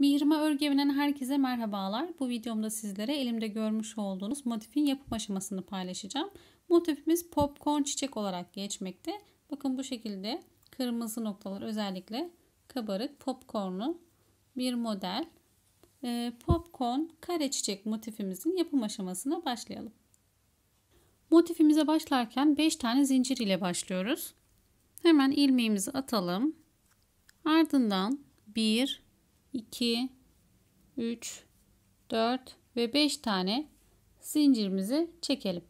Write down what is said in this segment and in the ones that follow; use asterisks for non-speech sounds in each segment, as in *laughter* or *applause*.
Mihrimah Örgü herkese merhabalar. Bu videomda sizlere elimde görmüş olduğunuz motifin yapım aşamasını paylaşacağım. Motifimiz popcorn çiçek olarak geçmekte. Bakın bu şekilde kırmızı noktalar özellikle kabarık popcornlu bir model. Ee, popcorn kare çiçek motifimizin yapım aşamasına başlayalım. Motifimize başlarken 5 tane zincir ile başlıyoruz. Hemen ilmeğimizi atalım. Ardından 1 2, 3, 4 ve 5 tane zincirimizi çekelim.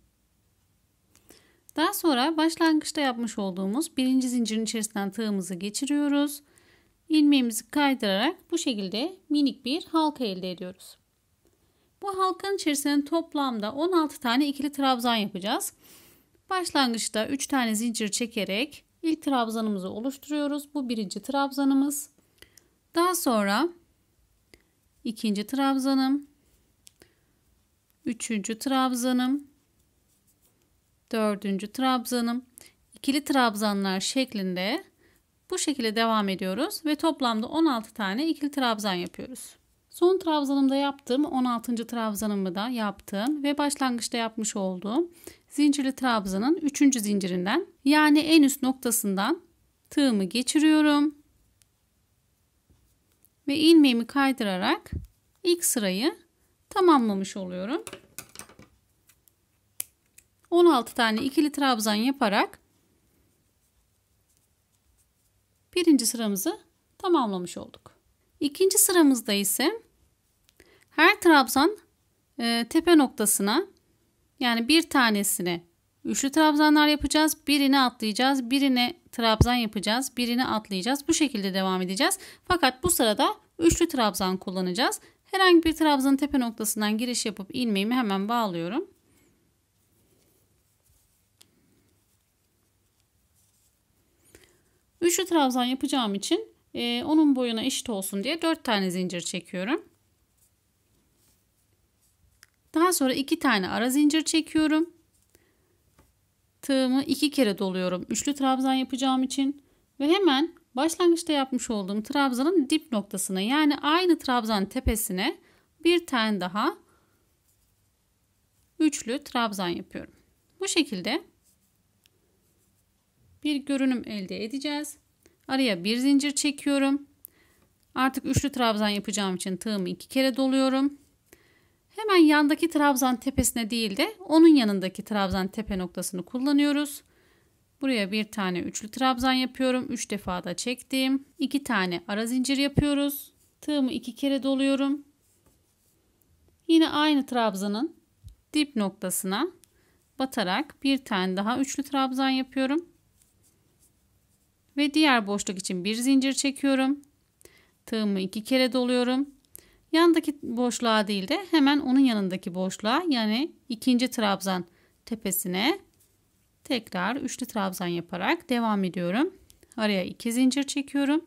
Daha sonra başlangıçta yapmış olduğumuz birinci zincirin içerisinden tığımızı geçiriyoruz. İlmeğimizi kaydırarak bu şekilde minik bir halka elde ediyoruz. Bu halkanın içerisinde toplamda 16 tane ikili trabzan yapacağız. Başlangıçta 3 tane zincir çekerek ilk trabzanımızı oluşturuyoruz. Bu birinci trabzanımız. Daha sonra ikinci trabzanım, üçüncü trabzanım, dördüncü trabzanım, ikili trabzanlar şeklinde bu şekilde devam ediyoruz ve toplamda 16 tane ikili trabzan yapıyoruz. Son trabzanımda yaptığım 16. trabzanımı da yaptım ve başlangıçta yapmış olduğum zincirli trabzanın 3. zincirinden yani en üst noktasından tığımı geçiriyorum ve ilmeğimi kaydırarak ilk sırayı tamamlamış oluyorum. 16 tane ikili trabzan yaparak birinci sıramızı tamamlamış olduk. İkinci sıramızda ise her trabzan e, tepe noktasına yani bir tanesine Üçlü trabzanlar yapacağız. Birini atlayacağız. Birine trabzan yapacağız. Birini atlayacağız. Bu şekilde devam edeceğiz. Fakat bu sırada üçlü trabzan kullanacağız. Herhangi bir trabzanın tepe noktasından giriş yapıp ilmeğimi hemen bağlıyorum. Üçlü trabzan yapacağım için e, onun boyuna eşit olsun diye 4 tane zincir çekiyorum. Daha sonra 2 tane ara zincir çekiyorum tığımı iki kere doluyorum. Üçlü trabzan yapacağım için ve hemen başlangıçta yapmış olduğum trabzanın dip noktasına yani aynı trabzan tepesine bir tane daha üçlü trabzan yapıyorum. Bu şekilde bir görünüm elde edeceğiz. Araya bir zincir çekiyorum. Artık üçlü trabzan yapacağım için tığımı iki kere doluyorum. Hemen yandaki trabzan tepesine değil de onun yanındaki trabzan tepe noktasını kullanıyoruz. Buraya bir tane üçlü trabzan yapıyorum. 3 defa da çektim. 2 tane ara zincir yapıyoruz. Tığımı 2 kere doluyorum. Yine aynı trabzanın dip noktasına batarak bir tane daha üçlü trabzan yapıyorum. Ve diğer boşluk için bir zincir çekiyorum. Tığımı iki kere doluyorum. Yandaki boşluğa değil de hemen onun yanındaki boşluğa yani ikinci trabzan tepesine tekrar üçlü trabzan yaparak devam ediyorum. Araya iki zincir çekiyorum.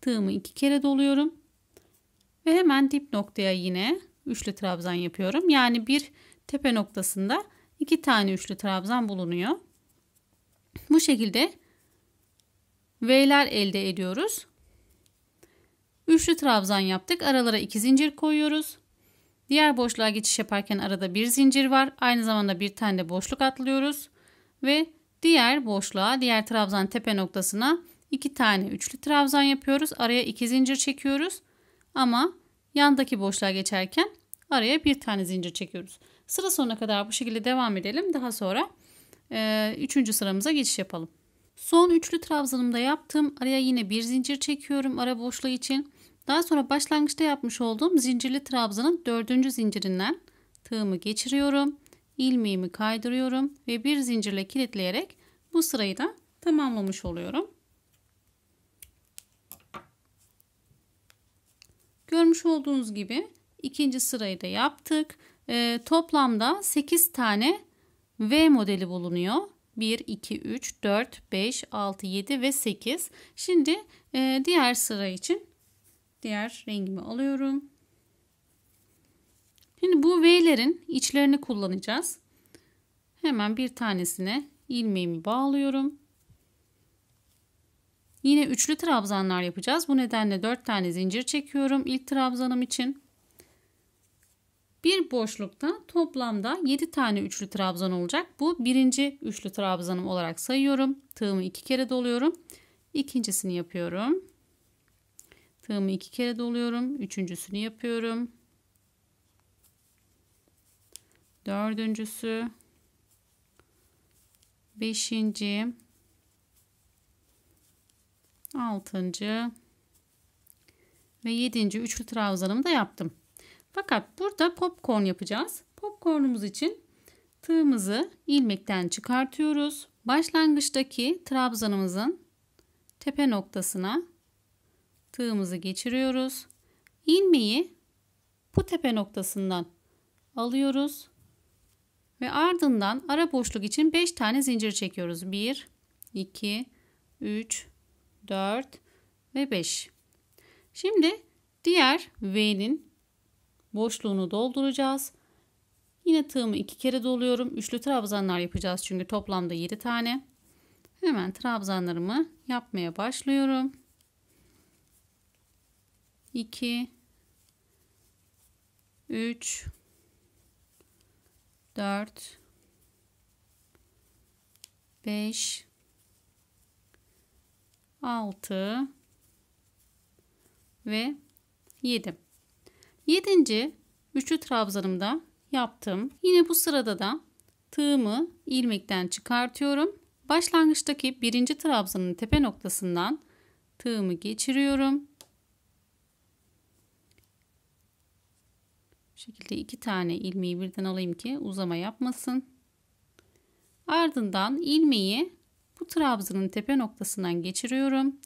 Tığımı iki kere doluyorum. Ve hemen dip noktaya yine üçlü trabzan yapıyorum. Yani bir tepe noktasında iki tane üçlü trabzan bulunuyor. Bu şekilde V'ler elde ediyoruz. Üçlü trabzan yaptık. Aralara iki zincir koyuyoruz. Diğer boşluğa geçiş yaparken arada bir zincir var. Aynı zamanda bir tane de boşluk atlıyoruz. Ve diğer boşluğa, diğer trabzan tepe noktasına iki tane üçlü trabzan yapıyoruz. Araya iki zincir çekiyoruz. Ama yandaki boşluğa geçerken araya bir tane zincir çekiyoruz. Sıra sonuna kadar bu şekilde devam edelim. Daha sonra e, üçüncü sıramıza geçiş yapalım. Son üçlü trabzanımda yaptım. Araya yine bir zincir çekiyorum ara boşluğu için. Daha sonra başlangıçta yapmış olduğum zincirli trabzanın dördüncü zincirinden tığımı geçiriyorum. ilmeğimi kaydırıyorum ve bir zincirle kilitleyerek bu sırayı da tamamlamış oluyorum. Görmüş olduğunuz gibi ikinci sırayı da yaptık. E, toplamda 8 tane V modeli bulunuyor. 1, 2, 3, 4, 5, 6, 7 ve 8. Şimdi e, diğer sıra için Diğer rengimi alıyorum. Şimdi bu V'lerin içlerini kullanacağız. Hemen bir tanesine ilmeğimi bağlıyorum. Yine üçlü trabzanlar yapacağız. Bu nedenle dört tane zincir çekiyorum ilk trabzanım için. Bir boşlukta toplamda 7 tane üçlü trabzan olacak. Bu birinci üçlü trabzanım olarak sayıyorum. Tığımı iki kere doluyorum. İkincisini yapıyorum. Tığımı iki kere doluyorum. Üçüncüsünü yapıyorum. Dördüncüsü. Beşinci. Altıncı. Ve yedinci üçlü trabzanımı da yaptım. Fakat burada popcorn yapacağız. Popcornumuz için tığımızı ilmekten çıkartıyoruz. Başlangıçtaki trabzanımızın tepe noktasına tığımızı geçiriyoruz. İlmeği bu tepe noktasından alıyoruz. Ve ardından ara boşluk için 5 tane zincir çekiyoruz. 1, 2, 3, 4 ve 5. Şimdi diğer V'nin boşluğunu dolduracağız. Yine tığımı iki kere doluyorum. Üçlü trabzanlar yapacağız çünkü toplamda 7 tane. Hemen trabzanlarımı yapmaya başlıyorum. 2 3 4 5 6 ve 7. 7. üçlü trabzanımda yaptım. Yine bu sırada da tığımı ilmekten çıkartıyorum. Başlangıçtaki birinci trabzanın tepe noktasından tığımı geçiriyorum Bu şekilde iki tane ilmeği birden alayım ki uzama yapmasın. Ardından ilmeği bu trabzanın tepe noktasından geçiriyorum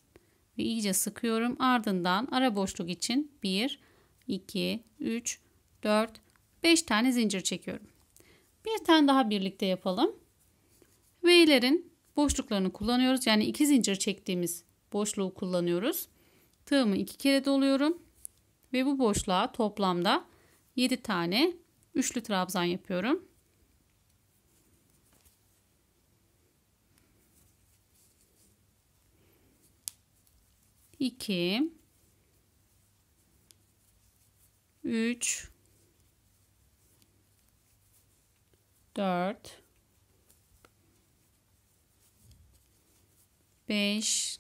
ve iyice sıkıyorum. Ardından ara boşluk için 1, 2, 3, 4, 5 tane zincir çekiyorum. Bir tane daha birlikte yapalım. V'lerin boşluklarını kullanıyoruz. Yani iki zincir çektiğimiz boşluğu kullanıyoruz. Tığımı iki kere doluyorum. Ve bu boşluğa toplamda 7 tane üçlü trabzan yapıyorum. İki, üç, dört, beş,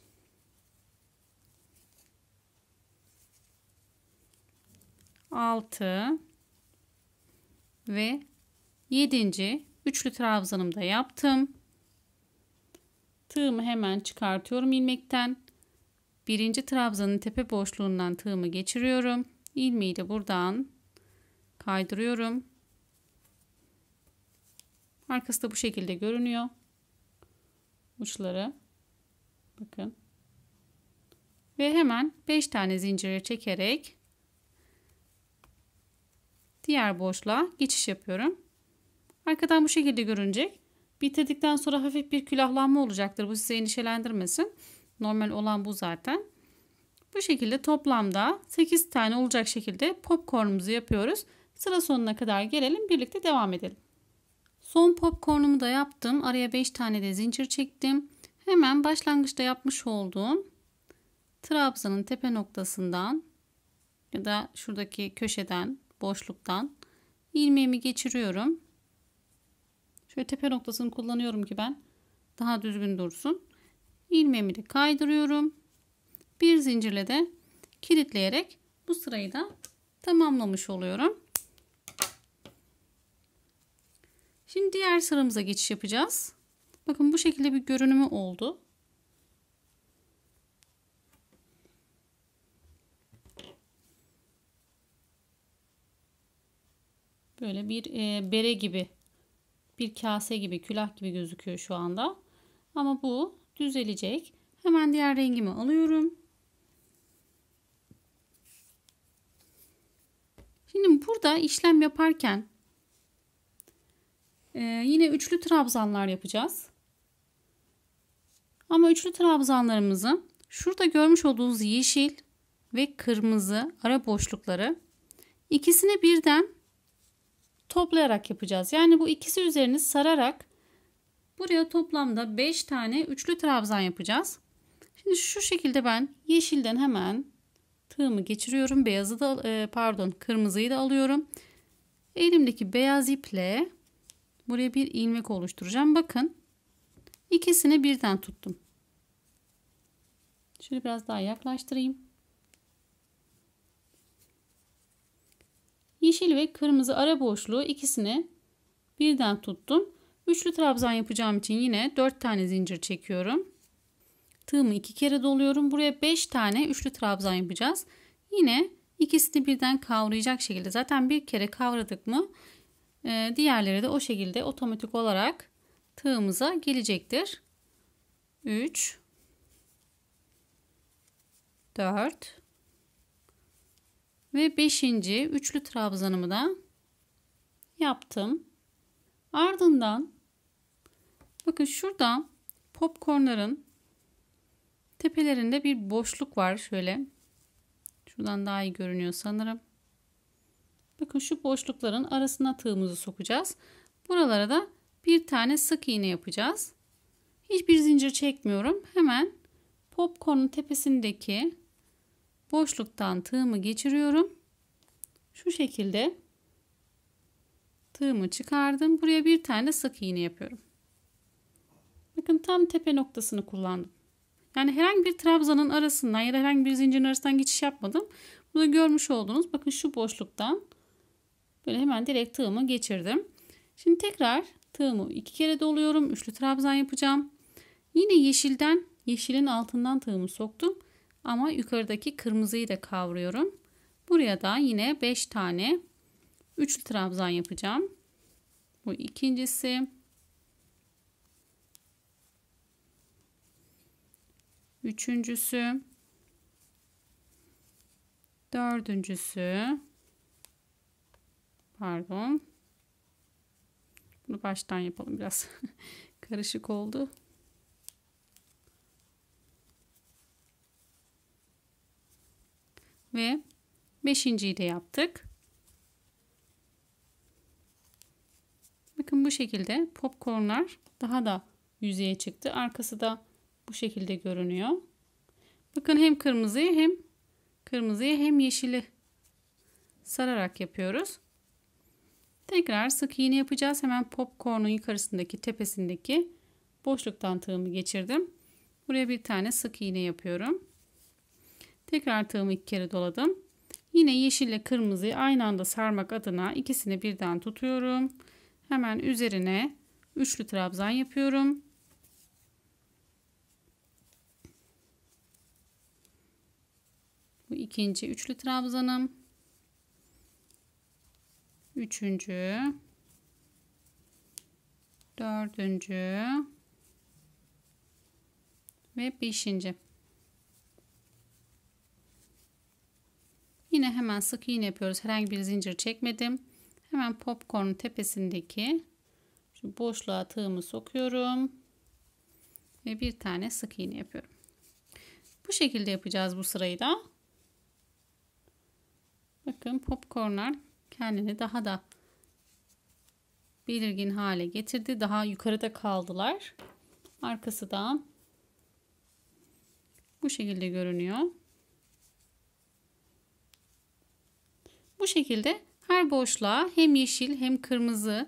6 ve 7. üçlü trabzanımda yaptım. Tığımı hemen çıkartıyorum ilmekten. Birinci trabzanın tepe boşluğundan tığımı geçiriyorum. İlmeği de buradan kaydırıyorum. Arkası da bu şekilde görünüyor. Uçları. Bakın. Ve hemen 5 tane zincire çekerek diğer boşluğa geçiş yapıyorum. Arkadan bu şekilde görünecek. Bitirdikten sonra hafif bir külahlanma olacaktır. Bu sizi endişelendirmesin. Normal olan bu zaten. Bu şekilde toplamda 8 tane olacak şekilde popcornumuzu yapıyoruz. Sıra sonuna kadar gelelim birlikte devam edelim. Son popcornumu da yaptım. Araya 5 tane de zincir çektim. Hemen başlangıçta yapmış olduğum trabzanın tepe noktasından ya da şuradaki köşeden boşluktan ilmeğimi geçiriyorum. Şöyle tepe noktasını kullanıyorum ki ben daha düzgün dursun. Ilmeğimi de kaydırıyorum. Bir zincirle de kilitleyerek bu sırayı da tamamlamış oluyorum. Şimdi diğer sıramıza geçiş yapacağız. Bakın bu şekilde bir görünümü oldu. Böyle bir e, bere gibi, bir kase gibi, külah gibi gözüküyor şu anda. Ama bu düzelecek. Hemen diğer rengimi alıyorum. Şimdi burada işlem yaparken e, yine üçlü trabzanlar yapacağız. Ama üçlü trabzanlarımızı şurada görmüş olduğunuz yeşil ve kırmızı ara boşlukları ikisini birden toplayarak yapacağız. Yani bu ikisi üzerini sararak buraya toplamda 5 tane üçlü trabzan yapacağız. Şimdi şu şekilde ben yeşilden hemen tığımı geçiriyorum. Beyazı da e, pardon kırmızıyı da alıyorum. Elimdeki beyaz iple buraya bir ilmek oluşturacağım. Bakın ikisini birden tuttum. Şöyle biraz daha yaklaştırayım. Yeşil ve kırmızı ara boşluğu ikisini birden tuttum. Üçlü trabzan yapacağım için yine 4 tane zincir çekiyorum. Tığımı iki kere doluyorum. Buraya 5 tane üçlü trabzan yapacağız. Yine ikisini birden kavrayacak şekilde. Zaten bir kere kavradık mı e, diğerleri de o şekilde otomatik olarak tığımıza gelecektir. 3 4 ve beşinci üçlü trabzanımı da yaptım. Ardından bakın şurada popcornların tepelerinde bir boşluk var şöyle. Şuradan daha iyi görünüyor sanırım. Bakın şu boşlukların arasına tığımızı sokacağız. Buralara da bir tane sık iğne yapacağız. Hiçbir zincir çekmiyorum. Hemen popcornun tepesindeki boşluktan tığımı geçiriyorum. Şu şekilde tığımı çıkardım. Buraya bir tane sık iğne yapıyorum. Bakın tam tepe noktasını kullandım. Yani herhangi bir trabzanın arasından ya da herhangi bir zincirin arasından geçiş yapmadım. Bunu görmüş oldunuz. bakın şu boşluktan böyle hemen direkt tığımı geçirdim. Şimdi tekrar tığımı iki kere doluyorum. Üçlü trabzan yapacağım. Yine yeşilden yeşilin altından tığımı soktum ama yukarıdaki kırmızıyı da kavruyorum. Buraya da yine 5 tane üçlü trabzan yapacağım. Bu ikincisi. Üçüncüsü. Dördüncüsü. Pardon. Bunu baştan yapalım biraz. *laughs* Karışık oldu. ve beşinciyi de yaptık. Bakın bu şekilde popcornlar daha da yüzeye çıktı. Arkası da bu şekilde görünüyor. Bakın hem kırmızıyı hem kırmızıyı hem yeşili sararak yapıyoruz. Tekrar sık iğne yapacağız. Hemen popcornun yukarısındaki tepesindeki boşluktan tığımı geçirdim. Buraya bir tane sık iğne yapıyorum. Tekrar tığımı iki kere doladım. Yine yeşille kırmızıyı aynı anda sarmak adına ikisini birden tutuyorum. Hemen üzerine üçlü trabzan yapıyorum. Bu ikinci üçlü trabzanım. Üçüncü. Dördüncü. Ve beşinci. Yine hemen sık iğne yapıyoruz. Herhangi bir zincir çekmedim. Hemen popcornun tepesindeki şu boşluğa tığımı sokuyorum. Ve bir tane sık iğne yapıyorum. Bu şekilde yapacağız bu sırayı da. Bakın popcornlar kendini daha da belirgin hale getirdi. Daha yukarıda kaldılar. Arkası da bu şekilde görünüyor. Bu şekilde her boşluğa hem yeşil hem kırmızı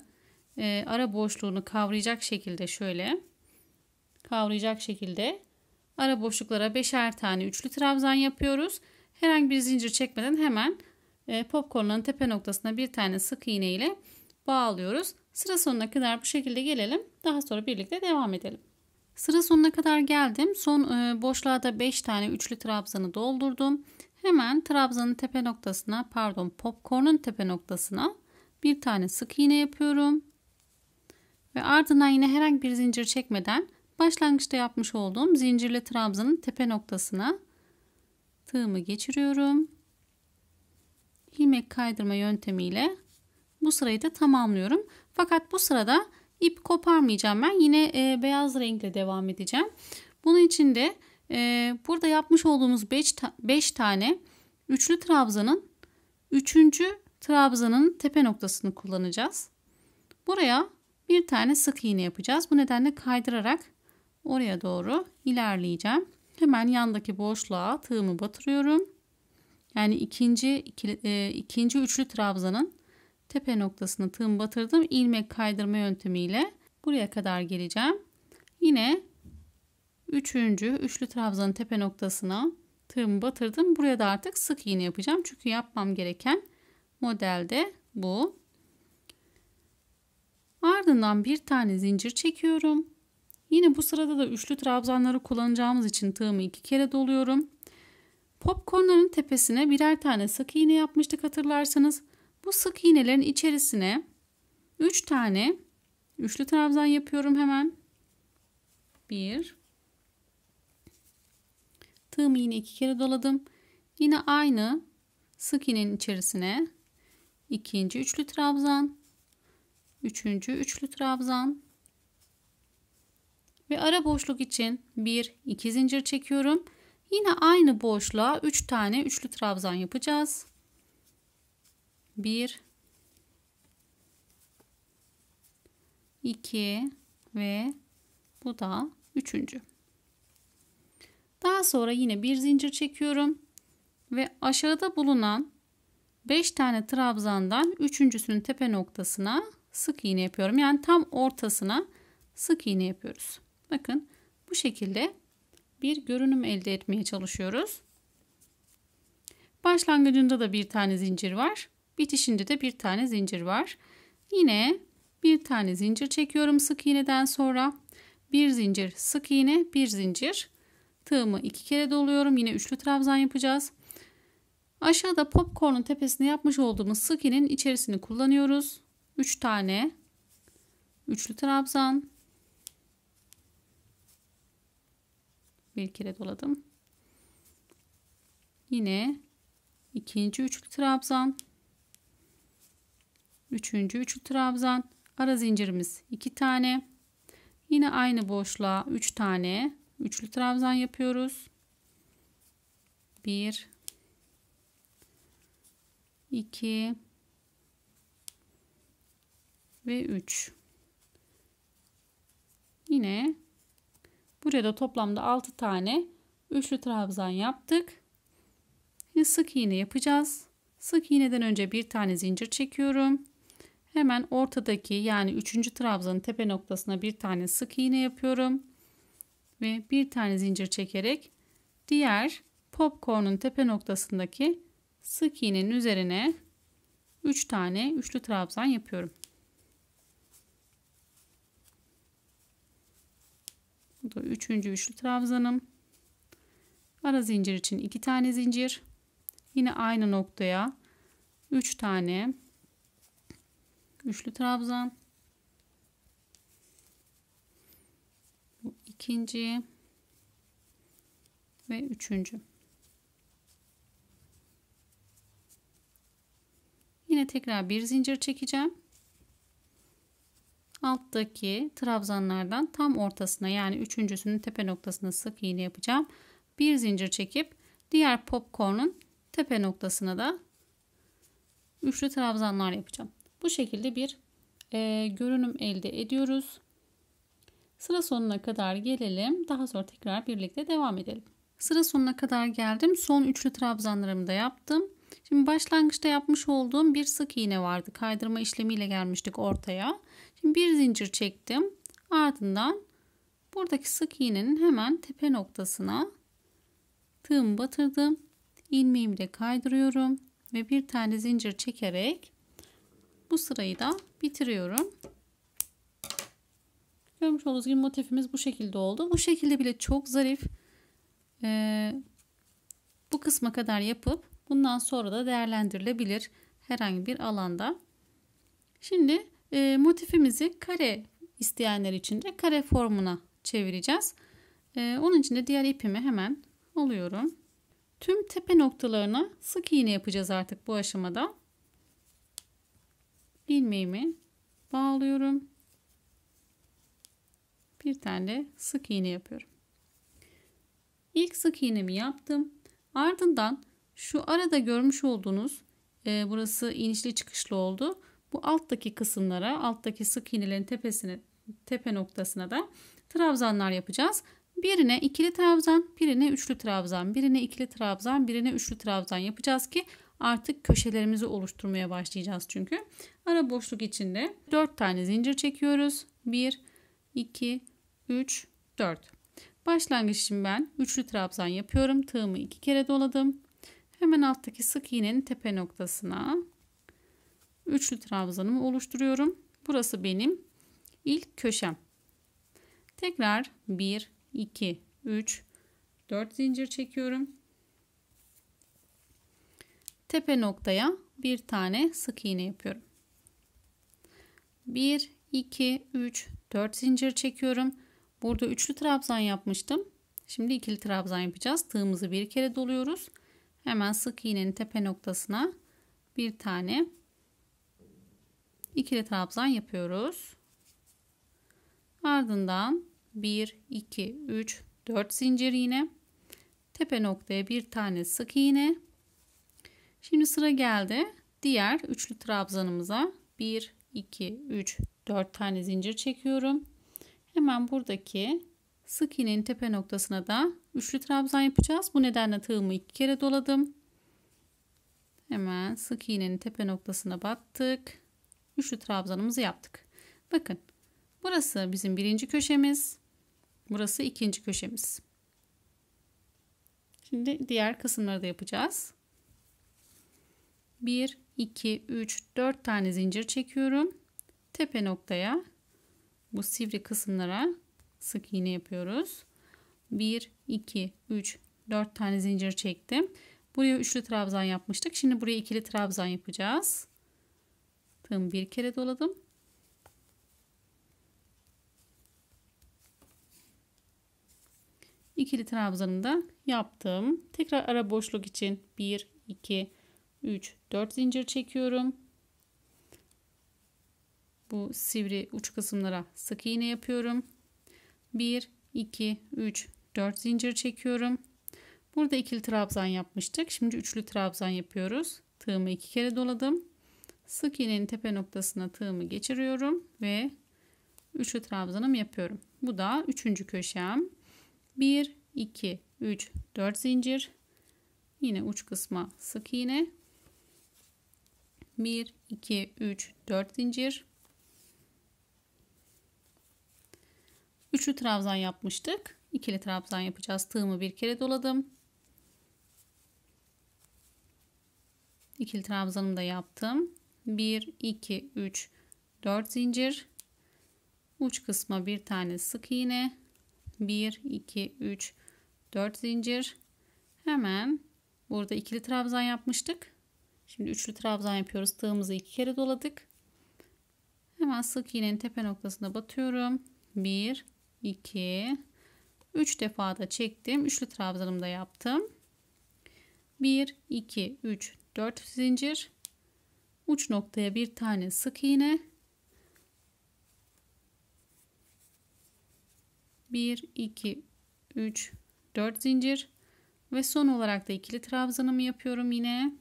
e, ara boşluğunu kavrayacak şekilde şöyle kavrayacak şekilde ara boşluklara beşer tane üçlü trabzan yapıyoruz. Herhangi bir zincir çekmeden hemen e, popcornların tepe noktasına bir tane sık iğne ile bağlıyoruz. Sıra sonuna kadar bu şekilde gelelim. Daha sonra birlikte devam edelim. Sıra sonuna kadar geldim. Son e, boşluğa da 5 tane üçlü trabzanı doldurdum. Hemen trabzanın tepe noktasına pardon popcornun tepe noktasına bir tane sık iğne yapıyorum. Ve ardından yine herhangi bir zincir çekmeden başlangıçta yapmış olduğum zincirli trabzanın tepe noktasına tığımı geçiriyorum. İlmek kaydırma yöntemiyle bu sırayı da tamamlıyorum. Fakat bu sırada ip koparmayacağım ben. Yine e, beyaz renkle devam edeceğim. Bunun için de ee, burada yapmış olduğumuz 5 ta tane üçlü trabzanın 3. trabzanın tepe noktasını kullanacağız. Buraya bir tane sık iğne yapacağız. Bu nedenle kaydırarak oraya doğru ilerleyeceğim. Hemen yandaki boşluğa tığımı batırıyorum. Yani ikinci iki, e, ikinci üçlü trabzanın tepe noktasını tığımı batırdım. İlmek kaydırma yöntemiyle buraya kadar geleceğim. Yine Üçüncü üçlü trabzanın tepe noktasına tığımı batırdım. Buraya da artık sık iğne yapacağım. Çünkü yapmam gereken modelde bu. Ardından bir tane zincir çekiyorum. Yine bu sırada da üçlü trabzanları kullanacağımız için tığımı iki kere doluyorum. Popcornların tepesine birer tane sık iğne yapmıştık hatırlarsanız. Bu sık iğnelerin içerisine 3 üç tane üçlü trabzan yapıyorum hemen. 1 Tığımı yine iki kere doladım. Yine aynı sık iğnenin içerisine ikinci üçlü trabzan, üçüncü üçlü trabzan ve ara boşluk için bir iki zincir çekiyorum. Yine aynı boşluğa üç tane üçlü trabzan yapacağız. Bir, iki ve bu da üçüncü. Daha sonra yine bir zincir çekiyorum. Ve aşağıda bulunan 5 tane trabzandan üçüncüsünün tepe noktasına sık iğne yapıyorum. Yani tam ortasına sık iğne yapıyoruz. Bakın bu şekilde bir görünüm elde etmeye çalışıyoruz. Başlangıcında da bir tane zincir var. Bitişinde de bir tane zincir var. Yine bir tane zincir çekiyorum sık iğneden sonra. Bir zincir sık iğne, bir zincir Tığımı iki kere doluyorum. Yine üçlü trabzan yapacağız. Aşağıda popcorn'un tepesine yapmış olduğumuz sık inin içerisini kullanıyoruz. 3 üç tane üçlü trabzan. Bir kere doladım. Yine ikinci üçlü trabzan. Üçüncü üçlü trabzan. Ara zincirimiz iki tane. Yine aynı boşluğa üç tane Üçlü trabzan yapıyoruz. 1 2 ve 3. Yine buraya da toplamda 6 tane üçlü trabzan yaptık. Şimdi sık iğne yapacağız. Sık iğneden önce bir tane zincir çekiyorum. Hemen ortadaki yani 3. trabzanın tepe noktasına bir tane sık iğne yapıyorum ve bir tane zincir çekerek diğer popcorn'un tepe noktasındaki sık iğnenin üzerine 3 tane üçlü trabzan yapıyorum. Bu da üçüncü üçlü trabzanım. Ara zincir için iki tane zincir. Yine aynı noktaya 3 üç tane üçlü trabzan. ikinci ve üçüncü. Yine tekrar bir zincir çekeceğim. Alttaki trabzanlardan tam ortasına yani üçüncüsünün tepe noktasına sık iğne yapacağım. Bir zincir çekip diğer popcorn'un tepe noktasına da üçlü trabzanlar yapacağım. Bu şekilde bir e, görünüm elde ediyoruz. Sıra sonuna kadar gelelim. Daha sonra tekrar birlikte devam edelim. Sıra sonuna kadar geldim. Son üçlü trabzanlarımı da yaptım. Şimdi başlangıçta yapmış olduğum bir sık iğne vardı. Kaydırma işlemiyle gelmiştik ortaya. Şimdi bir zincir çektim. Ardından buradaki sık iğnenin hemen tepe noktasına tığımı batırdım. İlmeğimi de kaydırıyorum ve bir tane zincir çekerek bu sırayı da bitiriyorum. Görmüş olduğunuz gibi motifimiz bu şekilde oldu. Bu şekilde bile çok zarif. Ee, bu kısma kadar yapıp bundan sonra da değerlendirilebilir herhangi bir alanda. Şimdi e, motifimizi kare isteyenler için de kare formuna çevireceğiz. E, onun için de diğer ipimi hemen alıyorum. Tüm tepe noktalarına sık iğne yapacağız artık bu aşamada. Ilmeğimi bağlıyorum bir tane sık iğne yapıyorum. İlk sık iğnemi yaptım. Ardından şu arada görmüş olduğunuz e, burası inişli çıkışlı oldu. Bu alttaki kısımlara, alttaki sık iğnelerin tepesine, tepe noktasına da trabzanlar yapacağız. Birine ikili trabzan, birine üçlü trabzan, birine ikili trabzan, birine üçlü trabzan yapacağız ki artık köşelerimizi oluşturmaya başlayacağız çünkü. Ara boşluk içinde 4 tane zincir çekiyoruz. 1 2 3, 4. Başlangıç için ben üçlü trabzan yapıyorum. Tığımı iki kere doladım. Hemen alttaki sık iğnenin tepe noktasına üçlü trabzanımı oluşturuyorum. Burası benim ilk köşem. Tekrar 1, 2, 3, 4 zincir çekiyorum. Tepe noktaya bir tane sık iğne yapıyorum. 1, 2, 3, 4 zincir çekiyorum. Burada üçlü trabzan yapmıştım. Şimdi ikili trabzan yapacağız. Tığımızı bir kere doluyoruz. Hemen sık iğnenin tepe noktasına bir tane ikili trabzan yapıyoruz. Ardından 1, 2, 3, 4 zincir iğne. Tepe noktaya bir tane sık iğne. Şimdi sıra geldi. Diğer üçlü trabzanımıza 1, 2, 3, 4 tane zincir çekiyorum. Hemen buradaki sık iğnenin tepe noktasına da üçlü trabzan yapacağız. Bu nedenle tığımı iki kere doladım. Hemen sık iğnenin tepe noktasına battık. Üçlü trabzanımızı yaptık. Bakın burası bizim birinci köşemiz. Burası ikinci köşemiz. Şimdi diğer kısımları da yapacağız. 1, 2, 3, 4 tane zincir çekiyorum. Tepe noktaya bu sivri kısımlara sık iğne yapıyoruz. 1, 2, 3, 4 tane zincir çektim. Buraya üçlü trabzan yapmıştık. Şimdi buraya ikili trabzan yapacağız. Tığımı bir kere doladım. İkili trabzanı da yaptım. Tekrar ara boşluk için 1, 2, 3, 4 zincir çekiyorum bu sivri uç kısımlara sık iğne yapıyorum. 1, 2, 3, 4 zincir çekiyorum. Burada ikili trabzan yapmıştık. Şimdi üçlü trabzan yapıyoruz. Tığımı iki kere doladım. Sık iğnenin tepe noktasına tığımı geçiriyorum ve üçlü trabzanım yapıyorum. Bu da üçüncü köşem. 1, 2, 3, 4 zincir. Yine uç kısma sık iğne. 1, 2, 3, 4 zincir. Üçlü trabzan yapmıştık. İkili trabzan yapacağız. Tığımı bir kere doladım. İkili trabzanımı da yaptım. 1, 2, 3, 4 zincir. Uç kısma bir tane sık iğne. 1, 2, 3, 4 zincir. Hemen burada ikili trabzan yapmıştık. Şimdi üçlü trabzan yapıyoruz. Tığımızı iki kere doladık. Hemen sık iğnenin tepe noktasına batıyorum. 1 2 3 defa da çektim. Üçlü trabzanımda yaptım. 1 2 3 4 zincir. Uç noktaya bir tane sık iğne. 1 2 3 4 zincir ve son olarak da ikili trabzanımı yapıyorum yine.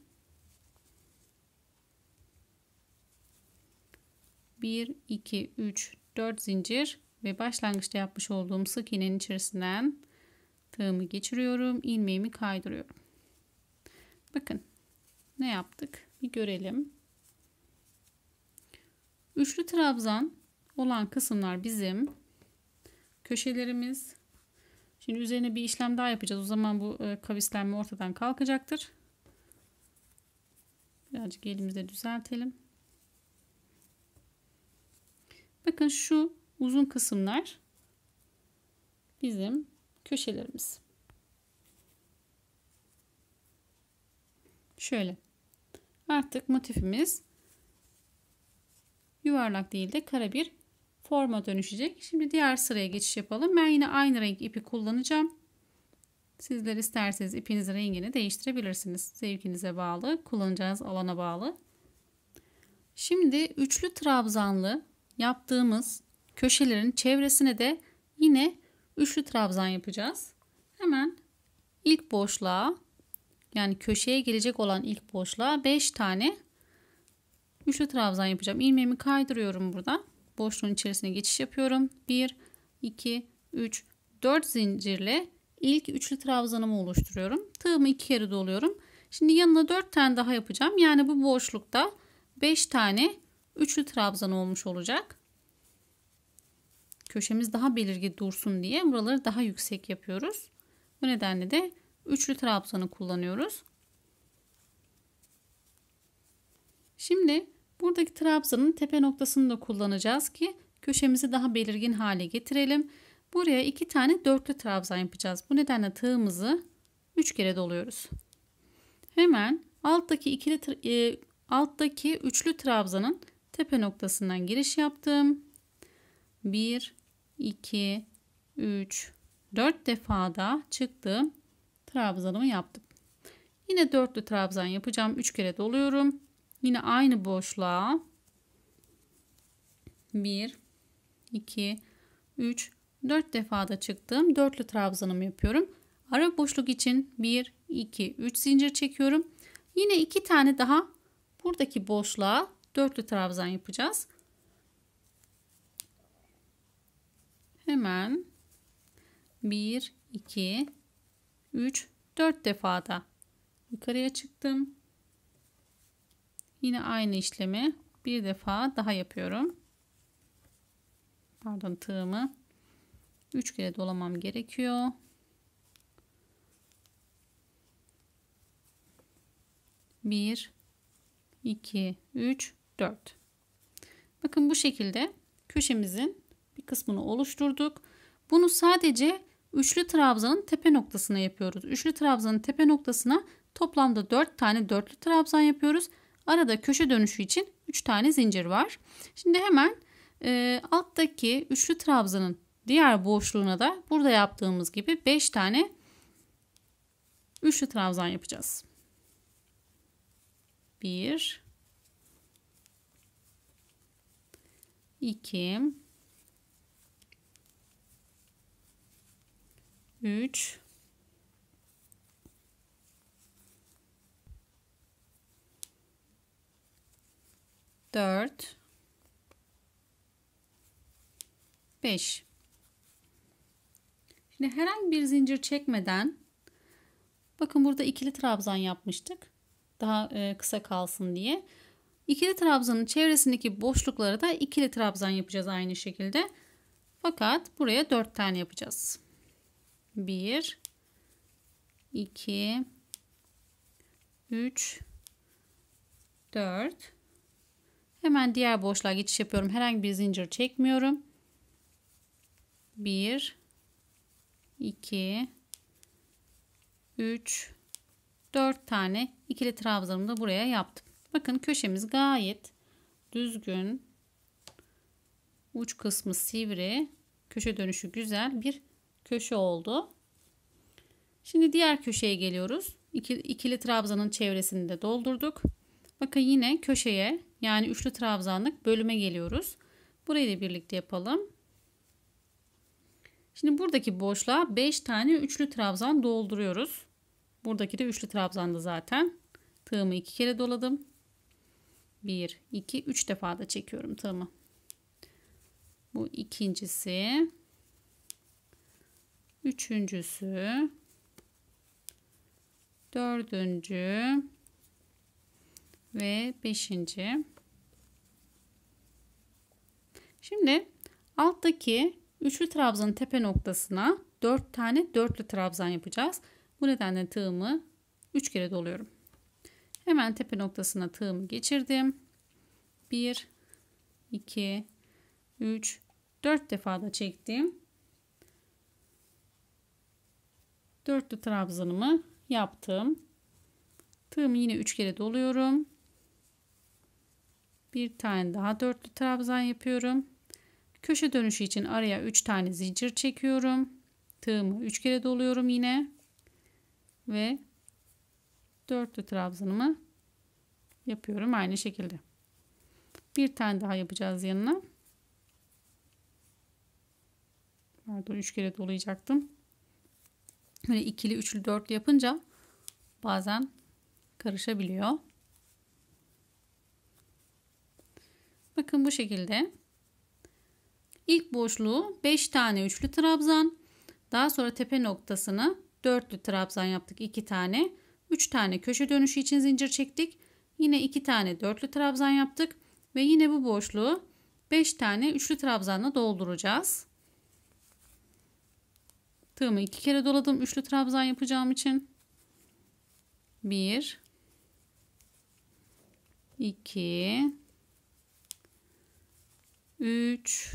1 2 3 4 zincir ve başlangıçta yapmış olduğum sık iğnenin içerisinden tığımı geçiriyorum. ilmeğimi kaydırıyorum. Bakın ne yaptık bir görelim. Üçlü trabzan olan kısımlar bizim köşelerimiz. Şimdi üzerine bir işlem daha yapacağız. O zaman bu e, kavislenme ortadan kalkacaktır. Birazcık elimizde düzeltelim. Bakın şu uzun kısımlar bizim köşelerimiz. Şöyle. Artık motifimiz yuvarlak değil de kara bir forma dönüşecek. Şimdi diğer sıraya geçiş yapalım. Ben yine aynı renk ipi kullanacağım. Sizler isterseniz ipinizin rengini değiştirebilirsiniz. Zevkinize bağlı, kullanacağınız alana bağlı. Şimdi üçlü trabzanlı yaptığımız köşelerin çevresine de yine üçlü trabzan yapacağız. Hemen ilk boşluğa yani köşeye gelecek olan ilk boşluğa 5 tane üçlü trabzan yapacağım. İlmeğimi kaydırıyorum burada. Boşluğun içerisine geçiş yapıyorum. 1, 2, 3, 4 zincirle ilk üçlü trabzanımı oluşturuyorum. Tığımı iki kere doluyorum. Şimdi yanına 4 tane daha yapacağım. Yani bu boşlukta 5 tane üçlü trabzan olmuş olacak köşemiz daha belirgin dursun diye buraları daha yüksek yapıyoruz. Bu nedenle de üçlü trabzanı kullanıyoruz. Şimdi buradaki trabzanın tepe noktasını da kullanacağız ki köşemizi daha belirgin hale getirelim. Buraya iki tane dörtlü trabzan yapacağız. Bu nedenle tığımızı üç kere doluyoruz. Hemen alttaki ikili e, alttaki üçlü trabzanın tepe noktasından giriş yaptım. 1 2, 3, 4 defa da çıktığım trabzanımı yaptım. Yine dörtlü trabzan yapacağım. 3 kere doluyorum. Yine aynı boşluğa 1, 2, 3, 4 defa da çıktığım dörtlü trabzanımı yapıyorum. Ara boşluk için 1, 2, 3 zincir çekiyorum. Yine 2 tane daha buradaki boşluğa dörtlü trabzan yapacağız. hemen 1, 2, 3, 4 defada yukarıya çıktım. Yine aynı işlemi bir defa daha yapıyorum. Pardon tığımı 3 kere dolamam gerekiyor. Bir, iki, üç, dört. Bakın bu şekilde köşemizin bir kısmını oluşturduk. Bunu sadece üçlü trabzanın tepe noktasına yapıyoruz. Üçlü trabzanın tepe noktasına toplamda 4 tane dörtlü trabzan yapıyoruz. Arada köşe dönüşü için 3 tane zincir var. Şimdi hemen e, alttaki üçlü trabzanın diğer boşluğuna da burada yaptığımız gibi 5 tane üçlü trabzan yapacağız. 1 2 3 4 5 Şimdi herhangi bir zincir çekmeden bakın burada ikili trabzan yapmıştık. Daha e, kısa kalsın diye. İkili trabzanın çevresindeki boşluklara da ikili trabzan yapacağız aynı şekilde. Fakat buraya 4 tane yapacağız. 1 2 3 4 hemen diğer boşluğa geçiş yapıyorum herhangi bir zincir çekmiyorum 1 2 3 4 tane ikili trabzanımı da buraya yaptım bakın köşemiz gayet düzgün uç kısmı sivri köşe dönüşü güzel bir köşe oldu. Şimdi diğer köşeye geliyoruz. İkili ikili trabzanın çevresini de doldurduk. Bakın yine köşeye yani üçlü trabzanlık bölüme geliyoruz. Burayı da birlikte yapalım. Şimdi buradaki boşluğa 5 tane üçlü trabzan dolduruyoruz. Buradaki de üçlü trabzandı zaten. Tığımı iki kere doladım. 1, 2, 3 defa da çekiyorum tığımı. Bu ikincisi üçüncüsü, dördüncü ve beşinci. Şimdi alttaki üçlü trabzanın tepe noktasına dört tane dörtlü trabzan yapacağız. Bu nedenle tığımı üç kere doluyorum. Hemen tepe noktasına tığımı geçirdim. 1, 2, 3, 4 defa da çektim. dörtlü trabzanımı yaptım. Tığımı yine üç kere doluyorum. Bir tane daha dörtlü trabzan yapıyorum. Köşe dönüşü için araya üç tane zincir çekiyorum. Tığımı üç kere doluyorum yine. Ve dörtlü trabzanımı yapıyorum aynı şekilde. Bir tane daha yapacağız yanına. Pardon üç kere dolayacaktım böyle ikili, üçlü, dörtlü yapınca bazen karışabiliyor. Bakın bu şekilde. İlk boşluğu 5 tane üçlü trabzan. Daha sonra tepe noktasını dörtlü trabzan yaptık 2 tane. 3 tane köşe dönüşü için zincir çektik. Yine 2 tane dörtlü trabzan yaptık. Ve yine bu boşluğu 5 tane üçlü trabzanla dolduracağız. Tığımı iki kere doladım. Üçlü trabzan yapacağım için. Bir. iki, Üç.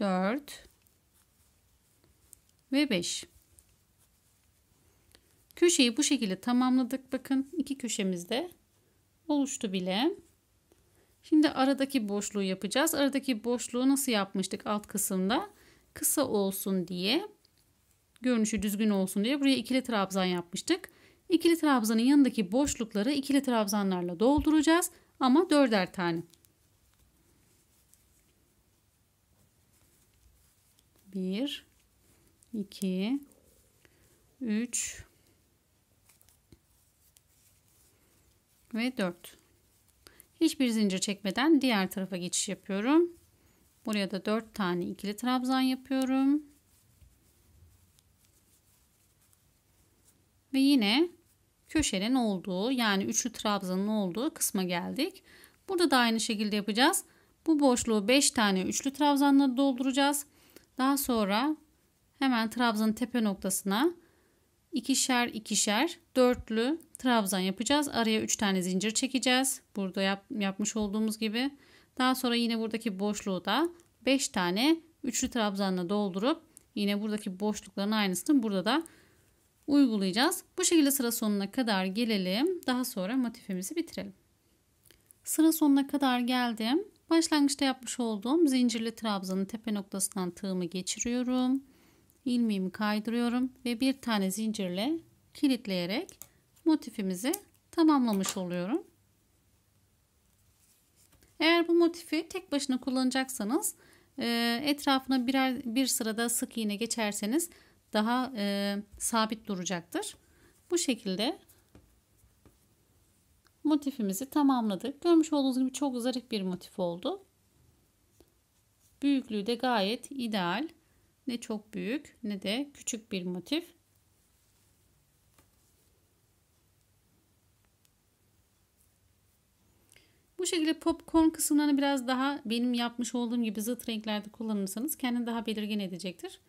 Dört. Ve beş. Köşeyi bu şekilde tamamladık. Bakın iki köşemiz de oluştu bile. Şimdi aradaki boşluğu yapacağız. Aradaki boşluğu nasıl yapmıştık alt kısımda? kısa olsun diye görünüşü düzgün olsun diye buraya ikili trabzan yapmıştık. İkili trabzanın yanındaki boşlukları ikili trabzanlarla dolduracağız ama dörder tane. Bir, iki, üç ve dört. Hiçbir zincir çekmeden diğer tarafa geçiş yapıyorum. Buraya da 4 tane ikili trabzan yapıyorum. Ve yine köşenin olduğu yani üçlü trabzanın olduğu kısma geldik. Burada da aynı şekilde yapacağız. Bu boşluğu 5 tane üçlü trabzanla dolduracağız. Daha sonra hemen trabzanın tepe noktasına ikişer ikişer dörtlü trabzan yapacağız. Araya 3 tane zincir çekeceğiz. Burada yap, yapmış olduğumuz gibi. Daha sonra yine buradaki boşluğu da 5 tane üçlü trabzanla doldurup yine buradaki boşlukların aynısını burada da uygulayacağız. Bu şekilde sıra sonuna kadar gelelim. Daha sonra motifimizi bitirelim. Sıra sonuna kadar geldim. Başlangıçta yapmış olduğum zincirli trabzanın tepe noktasından tığımı geçiriyorum. İlmeğimi kaydırıyorum ve bir tane zincirle kilitleyerek motifimizi tamamlamış oluyorum. Eğer bu motifi tek başına kullanacaksanız e, etrafına birer bir sırada sık iğne geçerseniz daha e, sabit duracaktır. Bu şekilde motifimizi tamamladık. Görmüş olduğunuz gibi çok zarif bir motif oldu. Büyüklüğü de gayet ideal. Ne çok büyük ne de küçük bir motif. Bu şekilde popcorn kısımlarını biraz daha benim yapmış olduğum gibi zıt renklerde kullanırsanız kendini daha belirgin edecektir.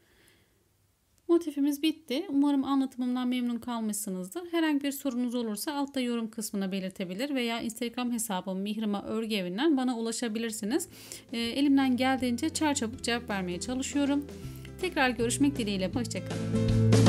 Motifimiz bitti. Umarım anlatımımdan memnun kalmışsınızdır. Herhangi bir sorunuz olursa altta yorum kısmına belirtebilir veya Instagram hesabım Mihrima Örgü Evi'nden bana ulaşabilirsiniz. Ee, elimden geldiğince çarçabuk cevap vermeye çalışıyorum. Tekrar görüşmek dileğiyle. Hoşçakalın.